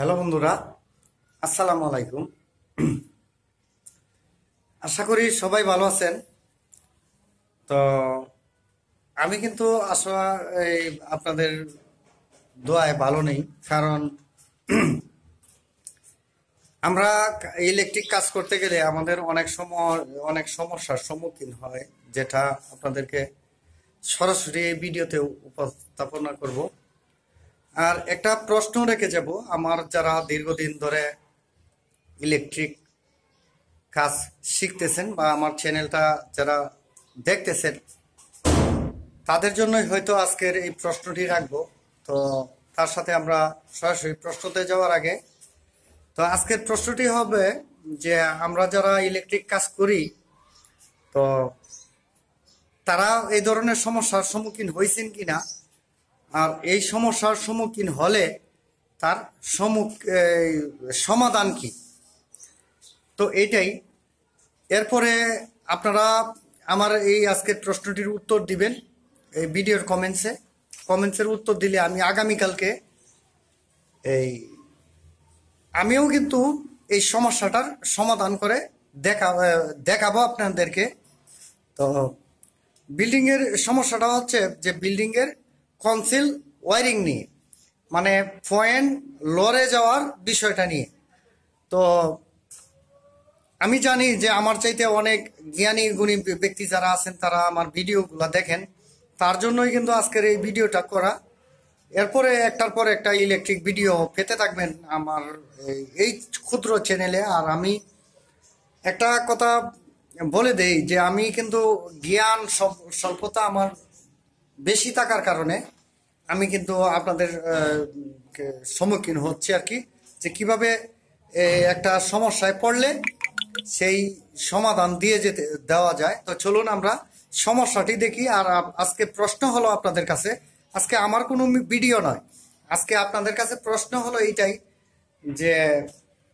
hello বন্ধুরা আসসালামু আলাইকুম আশা করি সবাই ভালো আছেন তো আমি কিন্তু আসা এই আপনাদের দোয়ায় ভালো নেই কারণ আমরা ইলেকট্রিক কাজ করতে গেলে আমাদের অনেক সময় অনেক সমস্যার সম্মুখীন হয় যেটা আপনাদেরকে সরাসরি ভিডিওতে উপস্থাপনা করব আর একটা প্রশ্ন রেখে যাব আমার যারা দীর্ঘদিন ধরে ইলেকট্রিক কাজ শিখতেছেন বা আমার চ্যানেলটা যারা দেখতেছেন তাদের জন্যই হয়তো আজকের এই প্রশ্নটি রাখবো তো তার সাথে আমরা সরাসরি প্রশ্নতে যাওয়ার আগে তো আজকের প্রশ্নটি হবে যে আমরা যারা ইলেকট্রিক কাজ করি তো তারা এই ধরনের সমস্যার সম্মুখীন হয়েছেন কি না আর এই সমস্যার সম্মুখীন হলে তার সম্মুখ সমাধান কি তো এটাই এরপরে আপনারা আমার এই আজকের প্রশ্নটির উত্তর দিবেন এই ভিডিওর কমেন্টসে কমেন্টসের উত্তর দিলে আমি আগামীকালকে এই আমিও কিন্তু এই সমস্যাটার সমাধান করে দেখা দেখাবো আপনাদেরকে তো বিল্ডিংয়ের সমস্যাটা হচ্ছে যে বিল্ডিংয়ের কনসিল ওয়ারিং নিয়ে মানে ফয়েন লড়ে যাওয়ার বিষয়টা নিয়ে তো আমি জানি যে আমার চাইতে অনেক জ্ঞানী গুণী ব্যক্তি যারা আছেন তারা আমার ভিডিওগুলো দেখেন তার জন্যই কিন্তু আজকের এই ভিডিওটা করা এরপরে একটার পর একটা ইলেকট্রিক ভিডিও পেতে থাকবেন আমার এই ক্ষুদ্র চ্যানেলে আর আমি একটা কথা বলে দেই যে আমি কিন্তু জ্ঞান স্বল্পতা আমার বেশি থাকার কারণে আমি কিন্তু আপনাদের সম্মুখীন হচ্ছে আর কি যে কিভাবে একটা সমস্যায় পড়লে সেই সমাধান দিয়ে যেতে দেওয়া যায় তো চলুন আমরা সমস্যাটি দেখি আর আজকে প্রশ্ন হলো আপনাদের কাছে আজকে আমার কোনো ভিডিও নয় আজকে আপনাদের কাছে প্রশ্ন হলো এইটাই যে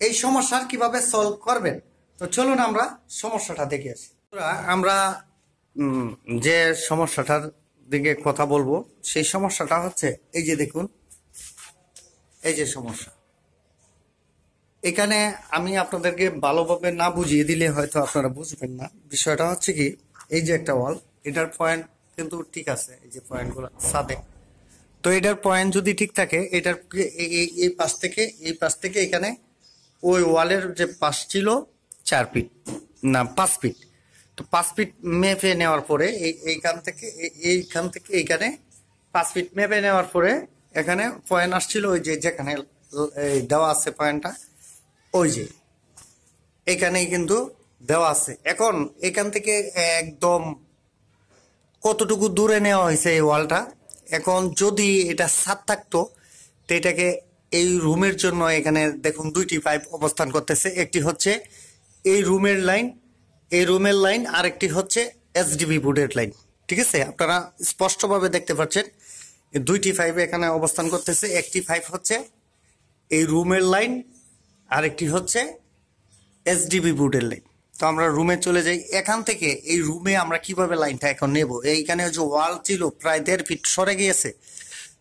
এই সমস্যার কিভাবে সলভ করবেন তো চলুন আমরা সমস্যাটা দেখে আসি আমরা যে সমস্যাটার দিকে কথা বলবো সেই সমস্যাটা হচ্ছে এই যে দেখুন এই যে সমস্যা এখানে আমি আপনাদেরকে ভালোভাবে না বুঝিয়ে দিলে হয়তো আপনারা বুঝবেন না বিষয়টা হচ্ছে কি এই যে একটা ওয়াল এটার পয়েন্ট কিন্তু ঠিক আছে এই যে পয়েন্টগুলো সাদে তো এটার পয়েন্ট যদি ঠিক থাকে এটার এই পাশ থেকে এই পাশ থেকে এখানে ওই ওয়ালের যে পাশ ছিল চার ফিট না পাঁচ ফিট তো পাঁচ ফিট মেপে নেওয়ার পরে এইখান থেকে এইখান থেকে এইখানে পাঁচ ফিট মেপে নেওয়ার পরে এখানে পয়েন্ট আসছিল ওই যে যেখানে দেওয়া আছে পয়েন্টটা ওই যে এখানেই কিন্তু দেওয়া আছে এখন এখান থেকে একদম কতটুকু দূরে নেওয়া হয়েছে এই ওয়ালটা এখন যদি এটা সাত থাকতো তো এটাকে এই রুমের জন্য এখানে দেখুন দুইটি পাইপ অবস্থান করতেছে একটি হচ্ছে এই রুমের লাইন এই রুমের লাইন আরেকটি হচ্ছে এসডিবি বোর্ডের লাইন ঠিক আছে আপনারা স্পষ্টভাবে দেখতে পাচ্ছেন দুইটি ফাইভ এখানে অবস্থান করতেছে একটি ফাইভ হচ্ছে এই রুমের লাইন আরেকটি হচ্ছে এসডিবি বোর্ডের লাইন তো আমরা রুমে চলে যাই এখান থেকে এই রুমে আমরা কিভাবে লাইনটা এখন নেব এইখানে যে ওয়াল ছিল প্রায় দেড় ফিট সরে গিয়েছে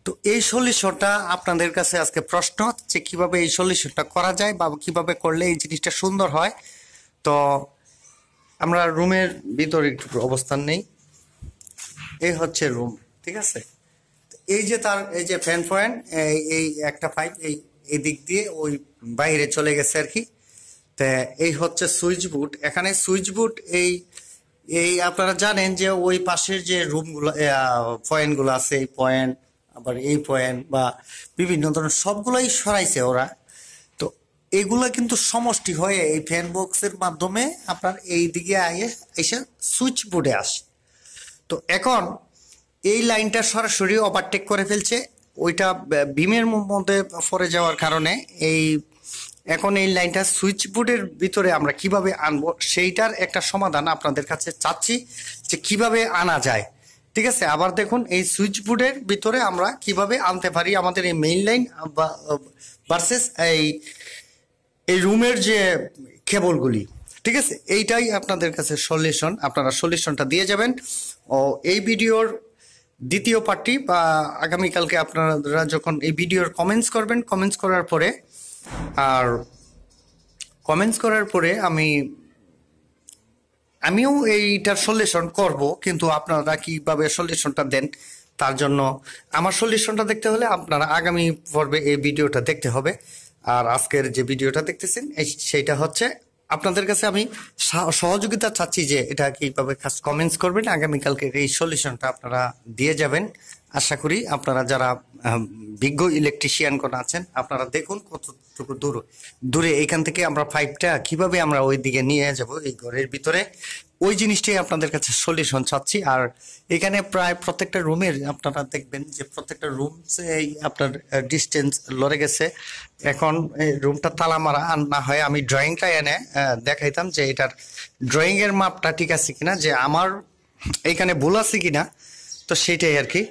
তো এই সলিউশনটা আপনাদের কাছে আজকে প্রশ্ন যে কিভাবে এই সলিউশনটা করা যায় বা কিভাবে করলে এই জিনিসটা সুন্দর হয় তো আমরা রুমের ভিতরে একটু অবস্থান নেই এই হচ্ছে রুম ঠিক আছে এই যে তার এই যে ফ্যান ফ্যান এই একটা পাইপ এই এই দিক দিয়ে ওই বাইরে চলে গেছে আর কি তা এই হচ্ছে সুইচ বুট এখানে সুইচ বুট এই এই আপনারা জানেন যে ওই পাশের যে রুমগুলো পয়েন্টগুলো আছে এই পয়েন্ট আবার এই পয়েন্ট বা বিভিন্ন ধরনের সবগুলোই সরাইছে ওরা এগুলা কিন্তু সমষ্টি হয়ে এই ফ্যান বক্সের মাধ্যমে আপনার এই দিকে এসে সুইচ বোর্ডে আসে তো এখন এই লাইনটা সরাসরি ওভারটেক করে ফেলছে ওইটা বিমের মধ্যে পড়ে যাওয়ার কারণে এই এখন এই লাইনটা সুইচ বোর্ডের ভিতরে আমরা কিভাবে আনবো সেইটার একটা সমাধান আপনাদের কাছে চাচ্ছি যে কিভাবে আনা যায় ঠিক আছে আবার দেখুন এই সুইচ বোর্ডের ভিতরে আমরা কিভাবে আনতে পারি আমাদের এই মেইন লাইন ভার্সেস এই এই রুমের যে কেবলগুলি ঠিক আছে এইটাই আপনাদের কাছে সলিউশন আপনারা সলিউশনটা দিয়ে যাবেন ও এই ভিডিওর দ্বিতীয় পার্টি বা আগামীকালকে আপনারা যখন এই ভিডিওর কমেন্টস করবেন কমেন্টস করার পরে আর কমেন্টস করার পরে আমি আমিও এইটার সলিউশন করব কিন্তু আপনারা কীভাবে সলিউশনটা দেন তার জন্য আমার সলিউশনটা দেখতে হলে আপনারা আগামী পর্বে এই ভিডিওটা দেখতে হবে আর আজকের যে ভিডিওটা দেখতেছেন সেইটা হচ্ছে আপনাদের কাছে আমি সহযোগিতা চাচ্ছি যে এটা কিভাবে কমেন্টস করবেন আগামীকালকে এই সলিউশনটা আপনারা দিয়ে যাবেন আশা করি আপনারা যারা বিজ্ঞ ইলেকট্রিশিয়ান কোন আছেন আপনারা দেখুন কতটুকু দূর দূরে এইখান থেকে আমরা পাইপটা কিভাবে আমরা ওই দিকে নিয়ে যাব এই ঘরের ভিতরে ওই জিনিসটাই আপনাদের কাছে সলিউশন চাচ্ছি আর এখানে প্রায় প্রত্যেকটা রুমের আপনারা দেখবেন যে প্রত্যেকটা রুম আপনার ডিস্টেন্স লড়ে গেছে এখন রুমটা তালা মারা আর না হয় আমি ড্রয়িংটা এনে দেখাইতাম যে এটার ড্রয়িংয়ের মাপটা ঠিক আছে কিনা যে আমার এইখানে ভুল আছে কিনা তো সেটাই আর কি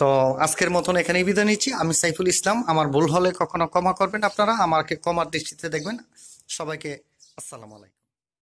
তো আজকের মতন এখানে বিদায় নিচ্ছি আমি সাইফুল ইসলাম আমার ভুল হলে কখনো ক্ষমা করবেন আপনারা আমাকে ক্ষমার দৃষ্টিতে দেখবেন সবাইকে আসসালামু আলাইকুম